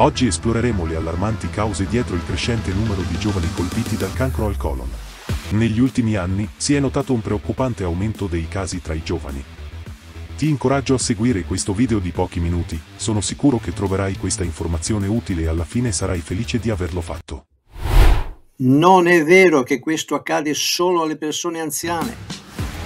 Oggi esploreremo le allarmanti cause dietro il crescente numero di giovani colpiti dal cancro al colon. Negli ultimi anni si è notato un preoccupante aumento dei casi tra i giovani. Ti incoraggio a seguire questo video di pochi minuti, sono sicuro che troverai questa informazione utile e alla fine sarai felice di averlo fatto. Non è vero che questo accade solo alle persone anziane.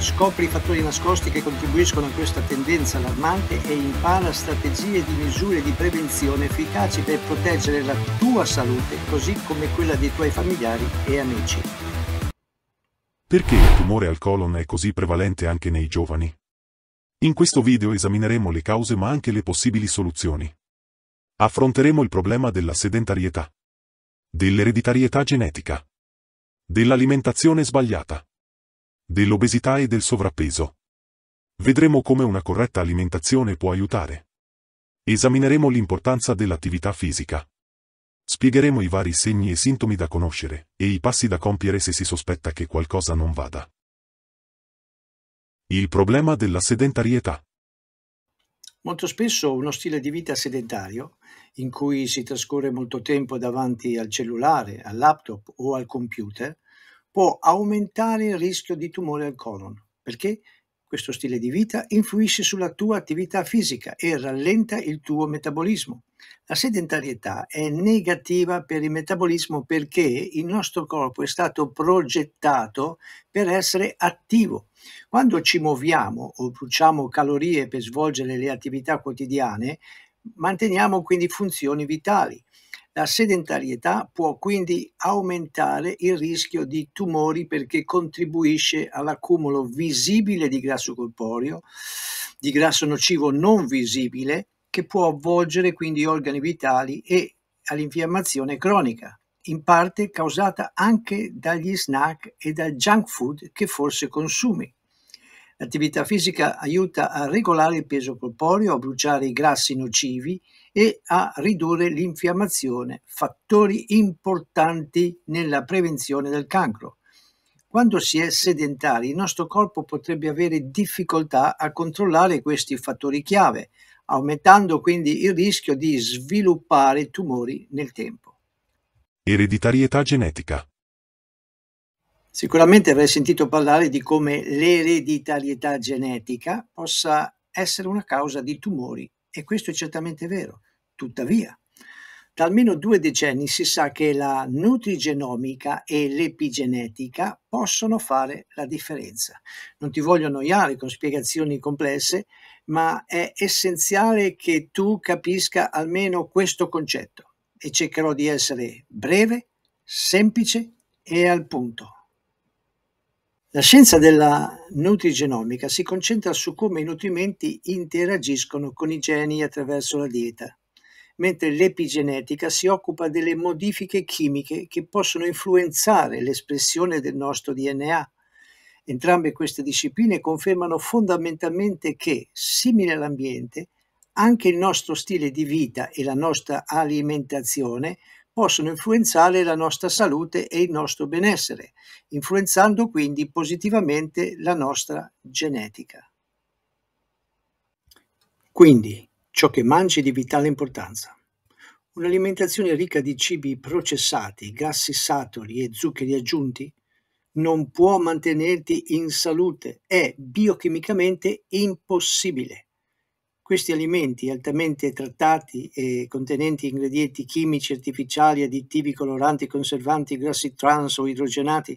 Scopri i fattori nascosti che contribuiscono a questa tendenza allarmante e impara strategie di misure di prevenzione efficaci per proteggere la tua salute, così come quella dei tuoi familiari e amici. Perché il tumore al colon è così prevalente anche nei giovani? In questo video esamineremo le cause ma anche le possibili soluzioni. Affronteremo il problema della sedentarietà, dell'ereditarietà genetica, dell'alimentazione sbagliata, dell'obesità e del sovrappeso. Vedremo come una corretta alimentazione può aiutare. Esamineremo l'importanza dell'attività fisica. Spiegheremo i vari segni e sintomi da conoscere e i passi da compiere se si sospetta che qualcosa non vada. Il problema della sedentarietà. Molto spesso uno stile di vita sedentario, in cui si trascorre molto tempo davanti al cellulare, al laptop o al computer, può aumentare il rischio di tumore al colon, perché questo stile di vita influisce sulla tua attività fisica e rallenta il tuo metabolismo. La sedentarietà è negativa per il metabolismo perché il nostro corpo è stato progettato per essere attivo. Quando ci muoviamo o bruciamo calorie per svolgere le attività quotidiane, manteniamo quindi funzioni vitali la sedentarietà può quindi aumentare il rischio di tumori perché contribuisce all'accumulo visibile di grasso corporeo, di grasso nocivo non visibile, che può avvolgere quindi organi vitali e all'infiammazione cronica, in parte causata anche dagli snack e dal junk food che forse consumi. L'attività fisica aiuta a regolare il peso corporeo, a bruciare i grassi nocivi e a ridurre l'infiammazione, fattori importanti nella prevenzione del cancro. Quando si è sedentari, il nostro corpo potrebbe avere difficoltà a controllare questi fattori chiave, aumentando quindi il rischio di sviluppare tumori nel tempo. Ereditarietà genetica. Sicuramente avrei sentito parlare di come l'ereditarietà genetica possa essere una causa di tumori e questo è certamente vero. Tuttavia, da almeno due decenni si sa che la nutrigenomica e l'epigenetica possono fare la differenza. Non ti voglio annoiare con spiegazioni complesse, ma è essenziale che tu capisca almeno questo concetto e cercherò di essere breve, semplice e al punto. La scienza della nutrigenomica si concentra su come i nutrimenti interagiscono con i geni attraverso la dieta mentre l'epigenetica si occupa delle modifiche chimiche che possono influenzare l'espressione del nostro DNA. Entrambe queste discipline confermano fondamentalmente che, simile all'ambiente, anche il nostro stile di vita e la nostra alimentazione possono influenzare la nostra salute e il nostro benessere, influenzando quindi positivamente la nostra genetica. Quindi, ciò che mangi è di vitale importanza. Un'alimentazione ricca di cibi processati, grassi saturi e zuccheri aggiunti non può mantenerti in salute, è biochimicamente impossibile. Questi alimenti altamente trattati e contenenti ingredienti chimici, artificiali, additivi, coloranti, conservanti, grassi trans o idrogenati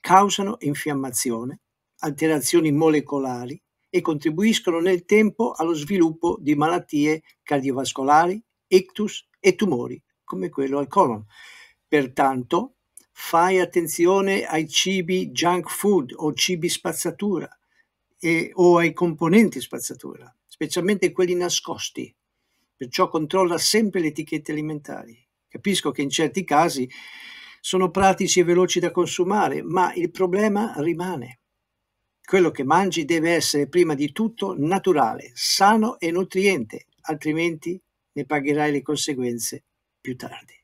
causano infiammazione, alterazioni molecolari, e contribuiscono nel tempo allo sviluppo di malattie cardiovascolari, ictus e tumori, come quello al colon. Pertanto, fai attenzione ai cibi junk food o cibi spazzatura e, o ai componenti spazzatura, specialmente quelli nascosti. Perciò controlla sempre le etichette alimentari. Capisco che in certi casi sono pratici e veloci da consumare, ma il problema rimane. Quello che mangi deve essere prima di tutto naturale, sano e nutriente, altrimenti ne pagherai le conseguenze più tardi.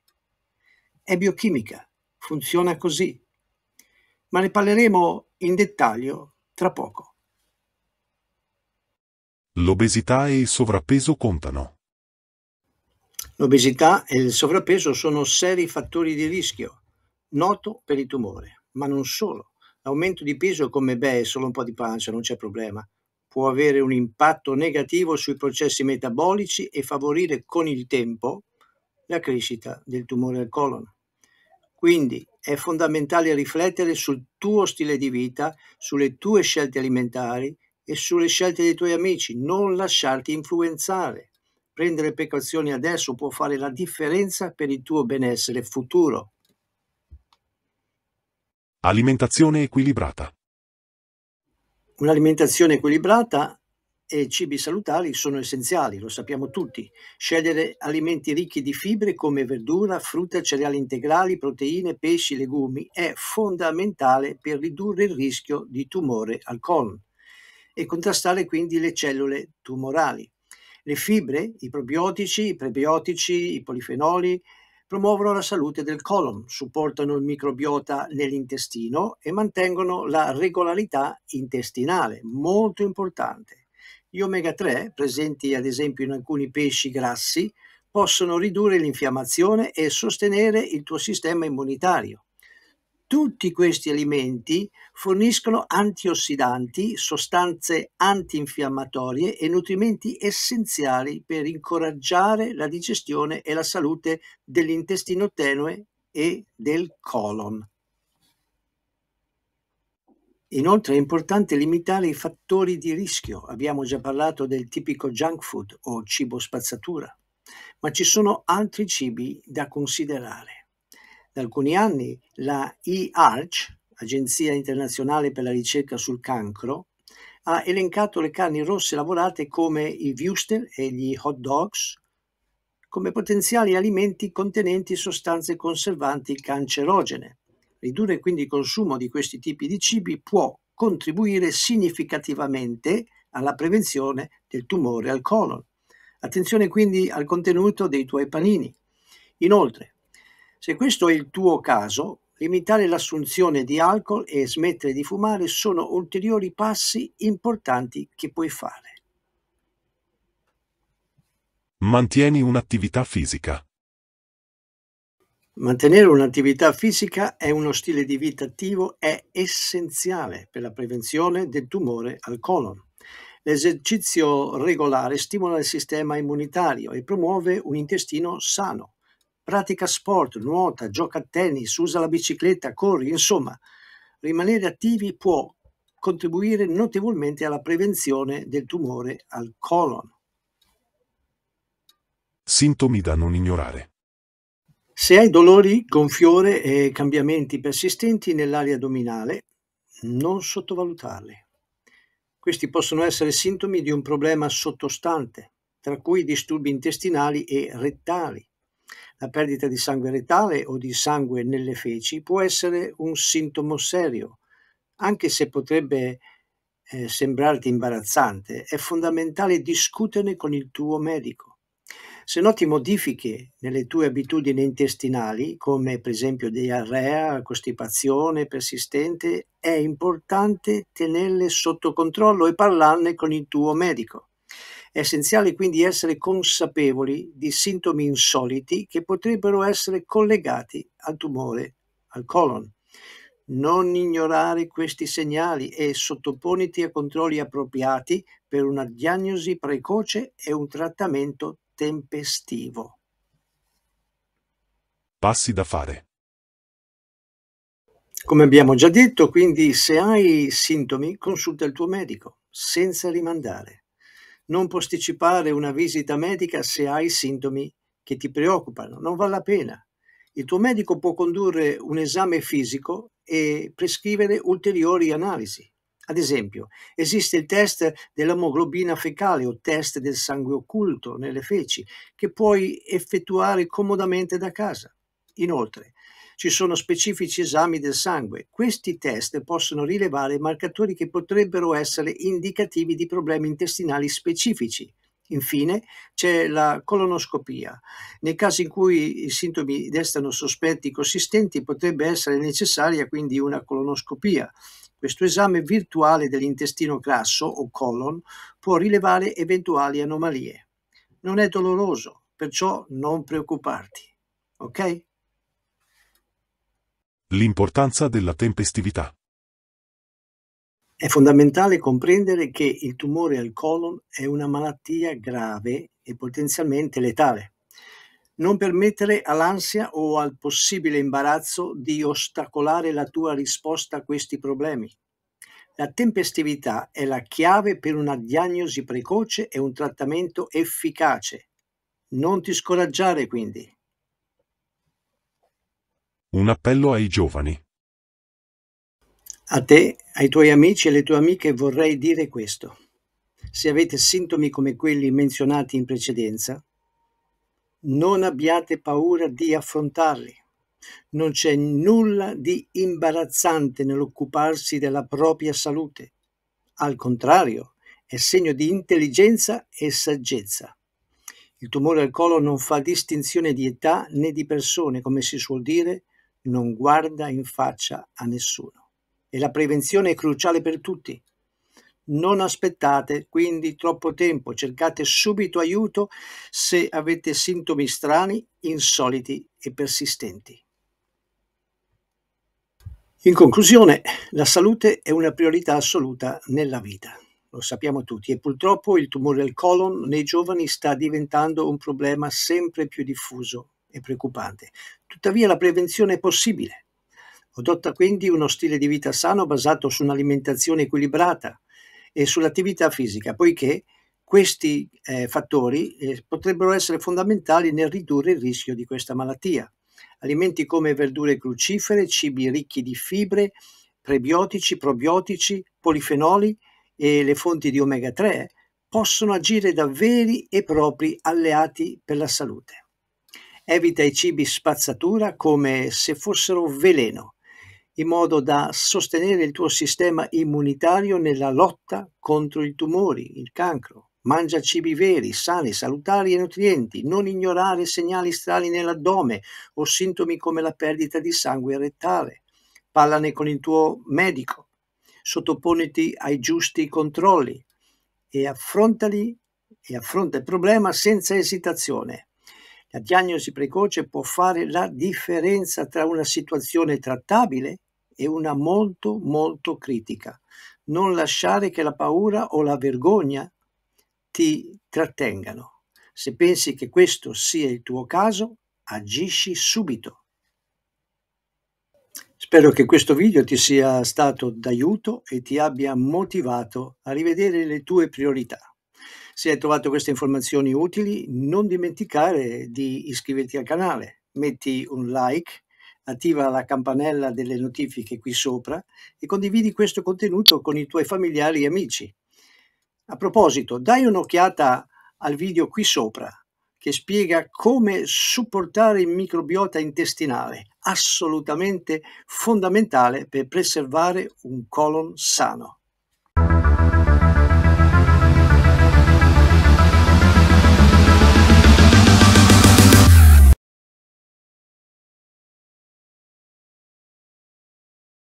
È biochimica, funziona così, ma ne parleremo in dettaglio tra poco. L'obesità e il sovrappeso contano. L'obesità e il sovrappeso sono seri fattori di rischio, noto per il tumore, ma non solo. L'aumento di peso come beh, è solo un po' di pancia, non c'è problema. Può avere un impatto negativo sui processi metabolici e favorire con il tempo la crescita del tumore al colon. Quindi è fondamentale riflettere sul tuo stile di vita, sulle tue scelte alimentari e sulle scelte dei tuoi amici, non lasciarti influenzare. Prendere precauzioni adesso può fare la differenza per il tuo benessere futuro. Alimentazione equilibrata. Un'alimentazione equilibrata e cibi salutari sono essenziali, lo sappiamo tutti. Scegliere alimenti ricchi di fibre come verdura, frutta, cereali integrali, proteine, pesci, legumi è fondamentale per ridurre il rischio di tumore al colon e contrastare quindi le cellule tumorali. Le fibre, i probiotici, i prebiotici, i polifenoli, promuovono la salute del colon, supportano il microbiota nell'intestino e mantengono la regolarità intestinale, molto importante. Gli omega 3, presenti ad esempio in alcuni pesci grassi, possono ridurre l'infiammazione e sostenere il tuo sistema immunitario. Tutti questi alimenti forniscono antiossidanti, sostanze antinfiammatorie e nutrimenti essenziali per incoraggiare la digestione e la salute dell'intestino tenue e del colon. Inoltre è importante limitare i fattori di rischio. Abbiamo già parlato del tipico junk food o cibo spazzatura, ma ci sono altri cibi da considerare da alcuni anni la IARC, Agenzia internazionale per la ricerca sul cancro, ha elencato le carni rosse lavorate come i wurstel e gli hot dogs come potenziali alimenti contenenti sostanze conservanti cancerogene. Ridurre quindi il consumo di questi tipi di cibi può contribuire significativamente alla prevenzione del tumore al colon. Attenzione quindi al contenuto dei tuoi panini. Inoltre, se questo è il tuo caso, limitare l'assunzione di alcol e smettere di fumare sono ulteriori passi importanti che puoi fare. Mantieni un'attività fisica. Mantenere un'attività fisica e uno stile di vita attivo è essenziale per la prevenzione del tumore al colon. L'esercizio regolare stimola il sistema immunitario e promuove un intestino sano pratica sport, nuota, gioca a tennis, usa la bicicletta, corri, insomma, rimanere attivi può contribuire notevolmente alla prevenzione del tumore al colon. Sintomi da non ignorare. Se hai dolori, gonfiore e cambiamenti persistenti nell'area addominale, non sottovalutarli. Questi possono essere sintomi di un problema sottostante, tra cui disturbi intestinali e rettali, la perdita di sangue retale o di sangue nelle feci può essere un sintomo serio, anche se potrebbe eh, sembrarti imbarazzante, è fondamentale discuterne con il tuo medico. Se noti modifiche nelle tue abitudini intestinali, come per esempio diarrea, costipazione persistente, è importante tenerle sotto controllo e parlarne con il tuo medico. È essenziale quindi essere consapevoli di sintomi insoliti che potrebbero essere collegati al tumore al colon. Non ignorare questi segnali e sottoponiti a controlli appropriati per una diagnosi precoce e un trattamento tempestivo. Passi da fare. Come abbiamo già detto, quindi se hai sintomi consulta il tuo medico senza rimandare non posticipare una visita medica se hai sintomi che ti preoccupano, non vale la pena. Il tuo medico può condurre un esame fisico e prescrivere ulteriori analisi. Ad esempio, esiste il test dell'amoglobina fecale o test del sangue occulto nelle feci, che puoi effettuare comodamente da casa. Inoltre, ci sono specifici esami del sangue. Questi test possono rilevare marcatori che potrebbero essere indicativi di problemi intestinali specifici. Infine c'è la colonoscopia. Nei casi in cui i sintomi destano sospetti consistenti potrebbe essere necessaria quindi una colonoscopia. Questo esame virtuale dell'intestino grasso o colon può rilevare eventuali anomalie. Non è doloroso, perciò non preoccuparti. Ok? L'importanza della tempestività. È fondamentale comprendere che il tumore al colon è una malattia grave e potenzialmente letale. Non permettere all'ansia o al possibile imbarazzo di ostacolare la tua risposta a questi problemi. La tempestività è la chiave per una diagnosi precoce e un trattamento efficace. Non ti scoraggiare quindi. Un appello ai giovani. A te, ai tuoi amici e alle tue amiche vorrei dire questo. Se avete sintomi come quelli menzionati in precedenza, non abbiate paura di affrontarli. Non c'è nulla di imbarazzante nell'occuparsi della propria salute. Al contrario, è segno di intelligenza e saggezza. Il tumore al collo non fa distinzione di età né di persone, come si suol dire, non guarda in faccia a nessuno e la prevenzione è cruciale per tutti. Non aspettate quindi troppo tempo, cercate subito aiuto se avete sintomi strani, insoliti e persistenti. In conclusione, la salute è una priorità assoluta nella vita, lo sappiamo tutti, e purtroppo il tumore al colon nei giovani sta diventando un problema sempre più diffuso e preoccupante. Tuttavia la prevenzione è possibile. Adotta quindi uno stile di vita sano basato su un'alimentazione equilibrata e sull'attività fisica, poiché questi eh, fattori eh, potrebbero essere fondamentali nel ridurre il rischio di questa malattia. Alimenti come verdure crucifere, cibi ricchi di fibre, prebiotici, probiotici, polifenoli e le fonti di omega 3 possono agire da veri e propri alleati per la salute. Evita i cibi spazzatura come se fossero veleno, in modo da sostenere il tuo sistema immunitario nella lotta contro i tumori, il cancro. Mangia cibi veri, sani, salutari e nutrienti. Non ignorare segnali strali nell'addome o sintomi come la perdita di sangue rettale. Parlane con il tuo medico. Sottoponiti ai giusti controlli e affrontali e affronta il problema senza esitazione. La diagnosi precoce può fare la differenza tra una situazione trattabile e una molto molto critica. Non lasciare che la paura o la vergogna ti trattengano. Se pensi che questo sia il tuo caso, agisci subito. Spero che questo video ti sia stato d'aiuto e ti abbia motivato a rivedere le tue priorità. Se hai trovato queste informazioni utili, non dimenticare di iscriverti al canale, metti un like, attiva la campanella delle notifiche qui sopra e condividi questo contenuto con i tuoi familiari e amici. A proposito, dai un'occhiata al video qui sopra che spiega come supportare il microbiota intestinale, assolutamente fondamentale per preservare un colon sano.